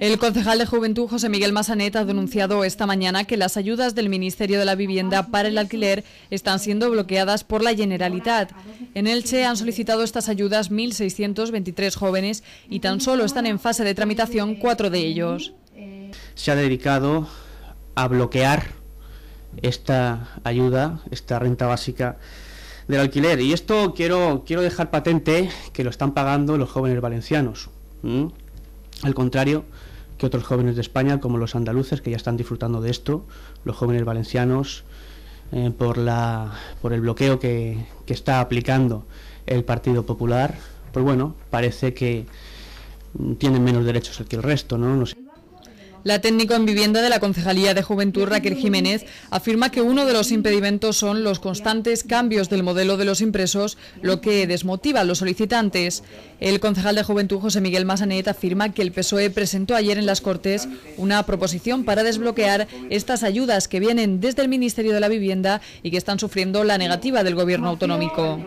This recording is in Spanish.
El concejal de Juventud, José Miguel Masanet, ha denunciado esta mañana que las ayudas del Ministerio de la Vivienda para el alquiler están siendo bloqueadas por la Generalitat. En Elche han solicitado estas ayudas 1.623 jóvenes y tan solo están en fase de tramitación cuatro de ellos. Se ha dedicado a bloquear esta ayuda, esta renta básica del alquiler. Y esto quiero, quiero dejar patente que lo están pagando los jóvenes valencianos al contrario que otros jóvenes de España, como los andaluces, que ya están disfrutando de esto, los jóvenes valencianos, eh, por, la, por el bloqueo que, está aplicando el Partido Popular, pues bueno, parece que tienen menos derechos que el resto, ¿no? La técnico en vivienda de la Concejalía de Juventud, Raquel Jiménez, afirma que uno de los impedimentos son los constantes cambios del modelo de los impresos, lo que desmotiva a los solicitantes. El concejal de Juventud, José Miguel Masanet, afirma que el PSOE presentó ayer en las Cortes una proposición para desbloquear estas ayudas que vienen desde el Ministerio de la Vivienda y que están sufriendo la negativa del Gobierno autonómico.